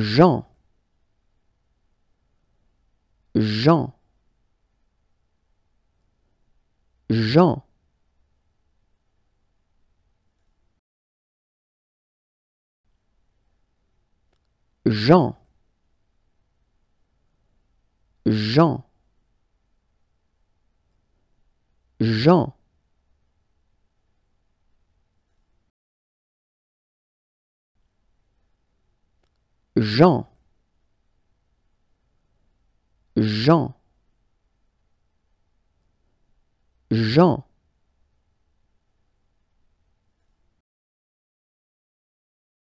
Jean Jean Jean Jean Jean Jean Jean Jean Jean